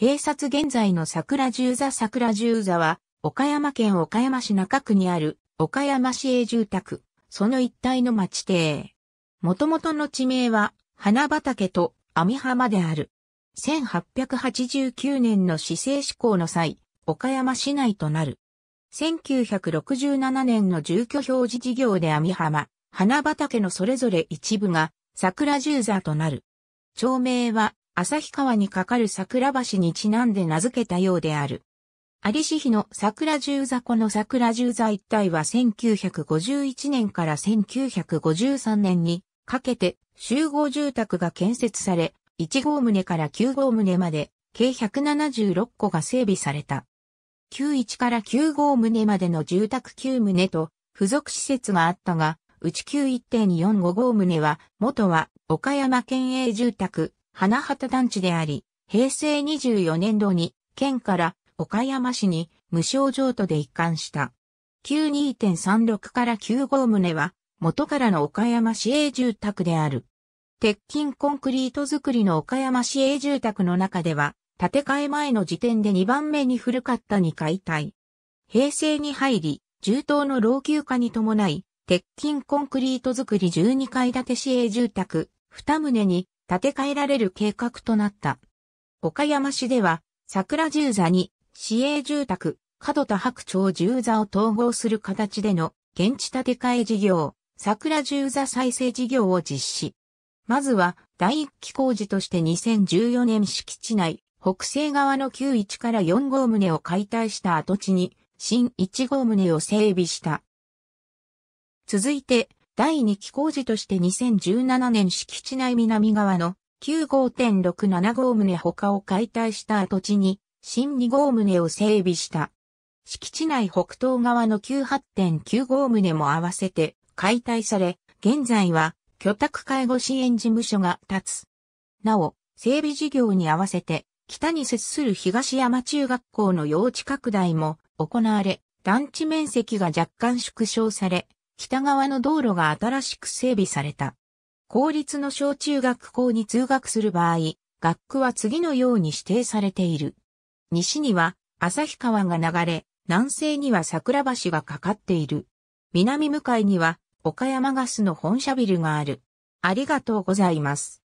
併殺現在の桜十座桜十座は、岡山県岡山市中区にある岡山市営住宅、その一帯の町邸。元々の地名は、花畑と網浜である。1889年の市政施行の際、岡山市内となる。1967年の住居表示事業で網浜、花畑のそれぞれ一部が桜十座となる。町名は旭川に架かる桜橋にちなんで名付けたようである。有りし日の桜十座湖の桜十座一帯は1951年から1953年にかけて集合住宅が建設され、1号棟から9号棟まで計176戸が整備された。91から9号棟までの住宅9棟と付属施設があったが、うち9 1 4 5号棟は、元は岡山県営住宅、花畑団地であり、平成24年度に県から岡山市に無償譲渡で一貫した。92.36から95棟は元からの岡山市営住宅である。鉄筋コンクリート造りの岡山市営住宅の中では、建て替え前の時点で2番目に古かった2解体。平成に入り、住湯の老朽化に伴い、鉄筋コンクリート造り12階建て市営住宅2棟に建て替えられる計画となった。岡山市では、桜十座に、市営住宅、角田白鳥十座を統合する形での、現地建て替え事業、桜十座再生事業を実施。まずは、第一期工事として2014年敷地内、北西側の旧1から4号棟を解体した跡地に、新1号棟を整備した。続いて、第2期工事として2017年敷地内南側の9 5.675棟他を解体した跡地に新2号棟を整備した。敷地内北東側の9 8.95棟も合わせて解体され、現在は居宅介護支援事務所が立つ。なお、整備事業に合わせて北に接する東山中学校の用地拡大も行われ、団地面積が若干縮小され、北側の道路が新しく整備された。公立の小中学校に通学する場合、学区は次のように指定されている。西には旭川が流れ、南西には桜橋がかかっている。南向かいには岡山ガスの本社ビルがある。ありがとうございます。